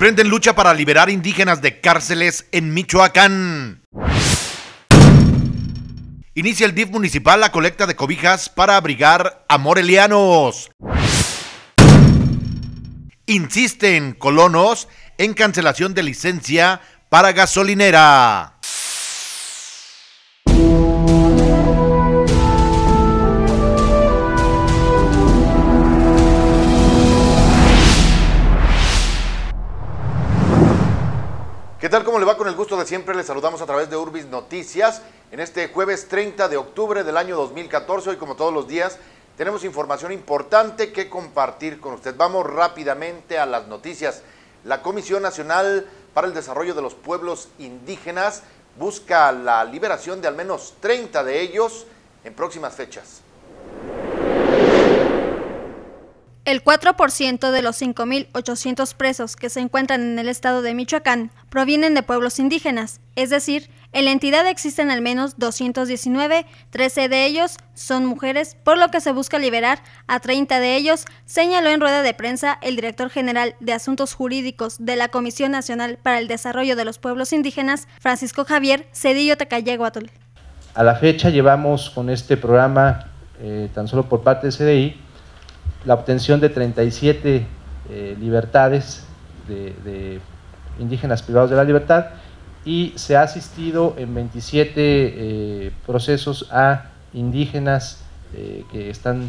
Emprenden lucha para liberar indígenas de cárceles en Michoacán. Inicia el DIF municipal la colecta de cobijas para abrigar a morelianos. Insisten colonos en cancelación de licencia para gasolinera. ¿Qué tal? ¿Cómo le va? Con el gusto de siempre les saludamos a través de Urbis Noticias en este jueves 30 de octubre del año 2014. Hoy, como todos los días, tenemos información importante que compartir con usted. Vamos rápidamente a las noticias. La Comisión Nacional para el Desarrollo de los Pueblos Indígenas busca la liberación de al menos 30 de ellos en próximas fechas. El 4% de los 5.800 presos que se encuentran en el estado de Michoacán provienen de pueblos indígenas, es decir, en la entidad existen al menos 219, 13 de ellos son mujeres, por lo que se busca liberar a 30 de ellos, señaló en rueda de prensa el director general de Asuntos Jurídicos de la Comisión Nacional para el Desarrollo de los Pueblos Indígenas, Francisco Javier Cedillo Tacayeguatol. A la fecha llevamos con este programa, eh, tan solo por parte de CDI, la obtención de 37 eh, libertades de, indígenas privados de la libertad y se ha asistido en 27 eh, procesos a indígenas eh, que están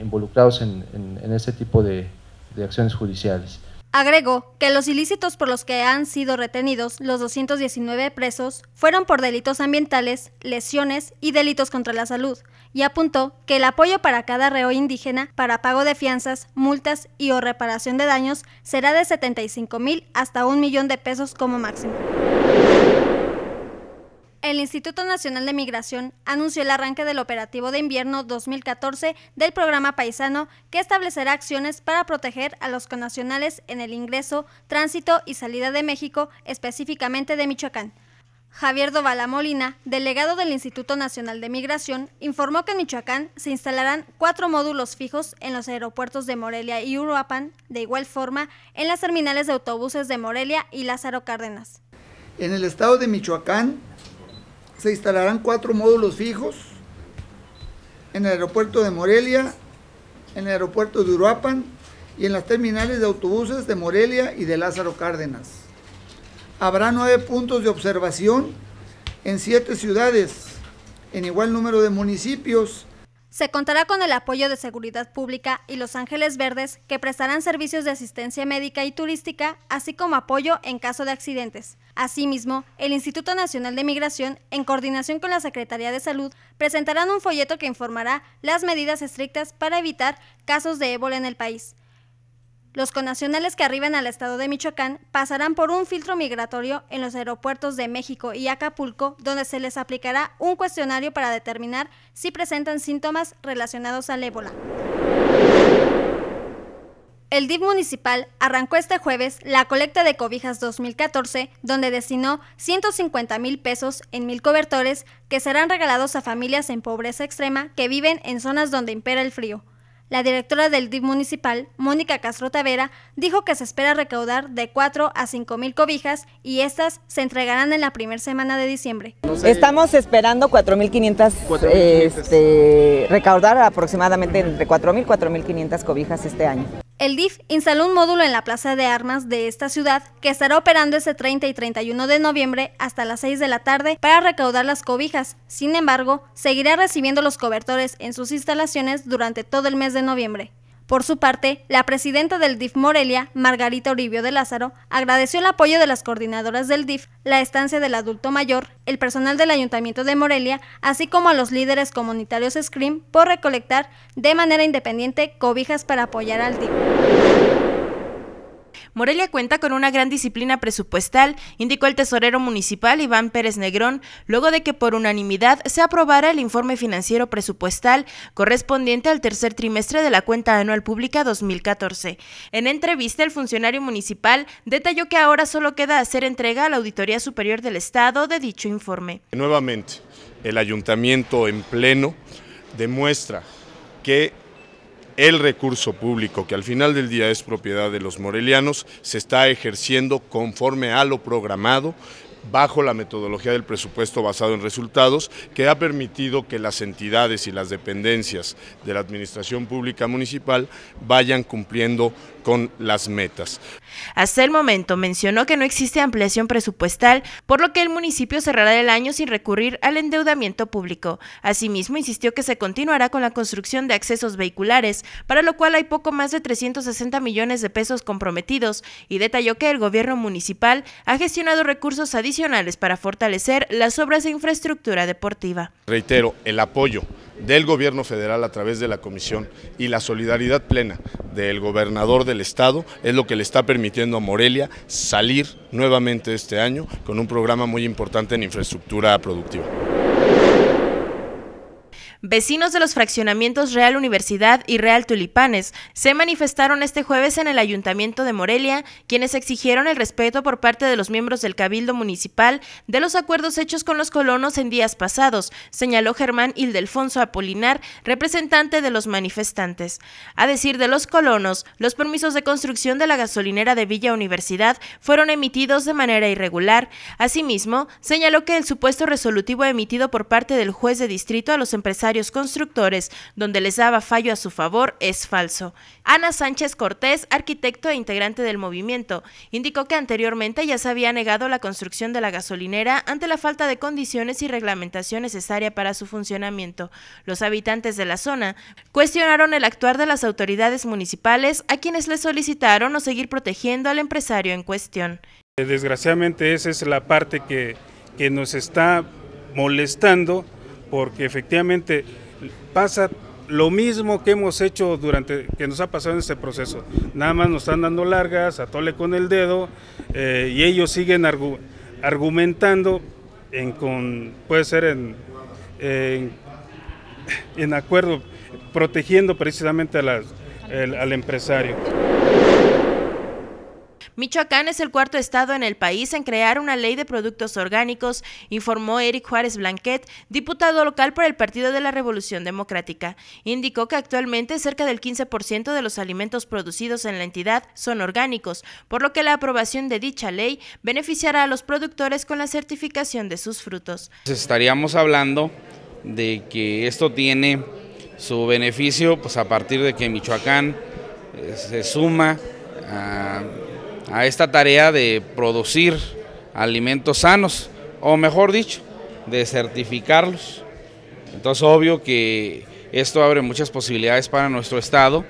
involucrados en, ese tipo de, acciones judiciales. Agregó que los ilícitos por los que han sido retenidos los 219 presos fueron por delitos ambientales, lesiones y delitos contra la salud, y apuntó que el apoyo para cada reo indígena para pago de fianzas, multas y o reparación de daños será de 75 mil hasta un millón de pesos como máximo el Instituto Nacional de Migración anunció el arranque del operativo de invierno 2014 del programa Paisano, que establecerá acciones para proteger a los conacionales en el ingreso, tránsito y salida de México, específicamente de Michoacán. Javier Dovala Molina, delegado del Instituto Nacional de Migración, informó que en Michoacán se instalarán cuatro módulos fijos en los aeropuertos de Morelia y Uruapan, de igual forma en las terminales de autobuses de Morelia y Lázaro Cárdenas. En el estado de Michoacán se instalarán cuatro módulos fijos en el aeropuerto de Morelia, en el aeropuerto de Uruapan y en las terminales de autobuses de Morelia y de Lázaro Cárdenas. Habrá nueve puntos de observación en siete ciudades, en igual número de municipios. Se contará con el apoyo de Seguridad Pública y Los Ángeles Verdes, que prestarán servicios de asistencia médica y turística, así como apoyo en caso de accidentes. Asimismo, el Instituto Nacional de Migración, en coordinación con la Secretaría de Salud, presentarán un folleto que informará las medidas estrictas para evitar casos de ébola en el país. Los connacionales que arriben al estado de Michoacán pasarán por un filtro migratorio en los aeropuertos de México y Acapulco, donde se les aplicará un cuestionario para determinar si presentan síntomas relacionados al ébola. El DIF municipal arrancó este jueves la colecta de cobijas 2014, donde destinó 150 mil pesos en mil cobertores que serán regalados a familias en pobreza extrema que viven en zonas donde impera el frío. La directora del DIP municipal, Mónica Castro Tavera, dijo que se espera recaudar de 4 a 5 mil cobijas y estas se entregarán en la primera semana de diciembre. Estamos esperando 4.500 este, recaudar aproximadamente entre mil y 4.500 cobijas este año el DIF instaló un módulo en la Plaza de Armas de esta ciudad que estará operando ese 30 y 31 de noviembre hasta las 6 de la tarde para recaudar las cobijas. Sin embargo, seguirá recibiendo los cobertores en sus instalaciones durante todo el mes de noviembre. Por su parte, la presidenta del DIF Morelia, Margarita Oribio de Lázaro, agradeció el apoyo de las coordinadoras del DIF, la estancia del adulto mayor, el personal del Ayuntamiento de Morelia, así como a los líderes comunitarios SCREAM por recolectar de manera independiente cobijas para apoyar al DIF. Morelia cuenta con una gran disciplina presupuestal, indicó el tesorero municipal Iván Pérez Negrón, luego de que por unanimidad se aprobara el informe financiero presupuestal correspondiente al tercer trimestre de la cuenta anual pública 2014. En entrevista, el funcionario municipal detalló que ahora solo queda hacer entrega a la Auditoría Superior del Estado de dicho informe. Nuevamente, el ayuntamiento en pleno demuestra que el recurso público, que al final del día es propiedad de los morelianos, se está ejerciendo conforme a lo programado bajo la metodología del presupuesto basado en resultados, que ha permitido que las entidades y las dependencias de la Administración Pública Municipal vayan cumpliendo con las metas. Hasta el momento mencionó que no existe ampliación presupuestal, por lo que el municipio cerrará el año sin recurrir al endeudamiento público. Asimismo, insistió que se continuará con la construcción de accesos vehiculares, para lo cual hay poco más de 360 millones de pesos comprometidos, y detalló que el gobierno municipal ha gestionado recursos adicionales para fortalecer las obras de infraestructura deportiva. Reitero, el apoyo del gobierno federal a través de la comisión y la solidaridad plena del gobernador del estado es lo que le está permitiendo a Morelia salir nuevamente este año con un programa muy importante en infraestructura productiva. Vecinos de los fraccionamientos Real Universidad y Real Tulipanes se manifestaron este jueves en el Ayuntamiento de Morelia, quienes exigieron el respeto por parte de los miembros del Cabildo Municipal de los acuerdos hechos con los colonos en días pasados, señaló Germán Ildefonso Apolinar, representante de los manifestantes. A decir de los colonos, los permisos de construcción de la gasolinera de Villa Universidad fueron emitidos de manera irregular. Asimismo, señaló que el supuesto resolutivo emitido por parte del juez de distrito a los empresarios constructores, donde les daba fallo a su favor, es falso. Ana Sánchez Cortés, arquitecto e integrante del movimiento, indicó que anteriormente ya se había negado la construcción de la gasolinera ante la falta de condiciones y reglamentación necesaria para su funcionamiento. Los habitantes de la zona cuestionaron el actuar de las autoridades municipales a quienes le solicitaron no seguir protegiendo al empresario en cuestión. Desgraciadamente esa es la parte que, que nos está molestando porque efectivamente pasa lo mismo que hemos hecho durante, que nos ha pasado en este proceso. Nada más nos están dando largas, atole con el dedo, eh, y ellos siguen argumentando en con, puede ser en, acuerdo, protegiendo precisamente al empresario. Michoacán es el cuarto estado en el país en crear una ley de productos orgánicos, informó Eric Juárez Blanquet, diputado local por el Partido de la Revolución Democrática. Indicó que actualmente cerca del 15% de los alimentos producidos en la entidad son orgánicos, por lo que la aprobación de dicha ley beneficiará a los productores con la certificación de sus frutos. Pues estaríamos hablando de que esto tiene su beneficio pues a partir de que Michoacán eh, se suma a a esta tarea de producir alimentos sanos, o mejor dicho, de certificarlos. Entonces, obvio que esto abre muchas posibilidades para nuestro Estado.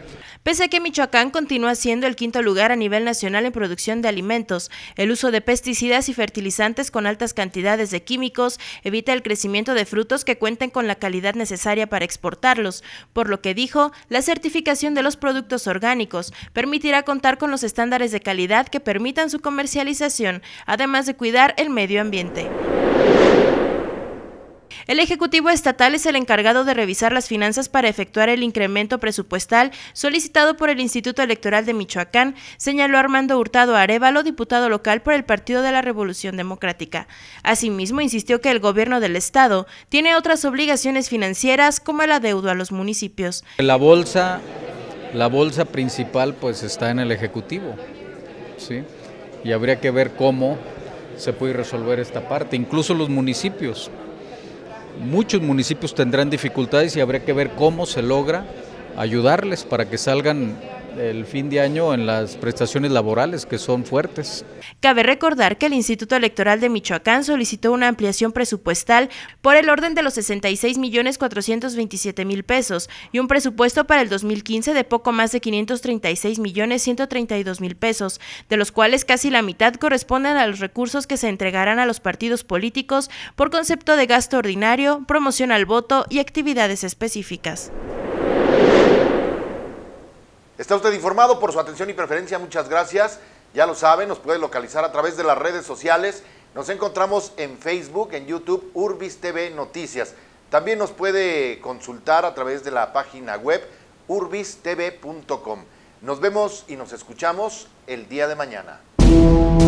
Pese a que Michoacán continúa siendo el quinto lugar a nivel nacional en producción de alimentos, el uso de pesticidas y fertilizantes con altas cantidades de químicos evita el crecimiento de frutos que cuenten con la calidad necesaria para exportarlos, por lo que dijo, la certificación de los productos orgánicos permitirá contar con los estándares de calidad que permitan su comercialización, además de cuidar el medio ambiente. El Ejecutivo Estatal es el encargado de revisar las finanzas para efectuar el incremento presupuestal solicitado por el Instituto Electoral de Michoacán, señaló Armando Hurtado Arevalo, diputado local por el Partido de la Revolución Democrática. Asimismo, insistió que el gobierno del Estado tiene otras obligaciones financieras como el adeudo a los municipios. La bolsa, la bolsa principal pues está en el Ejecutivo, ¿sí? Y habría que ver cómo se puede resolver esta parte, incluso los municipios muchos municipios tendrán dificultades y habrá que ver cómo se logra ayudarles para que salgan el fin de año en las prestaciones laborales que son fuertes. Cabe recordar que el Instituto Electoral de Michoacán solicitó una ampliación presupuestal por el orden de los 66 millones 427 mil pesos y un presupuesto para el 2015 de poco más de 536 millones 132 mil pesos, de los cuales casi la mitad corresponden a los recursos que se entregarán a los partidos políticos por concepto de gasto ordinario, promoción al voto y actividades específicas. Está usted informado por su atención y preferencia. Muchas gracias. Ya lo sabe, nos puede localizar a través de las redes sociales. Nos encontramos en Facebook, en YouTube, Urbis TV Noticias. También nos puede consultar a través de la página web urbistv.com. Nos vemos y nos escuchamos el día de mañana.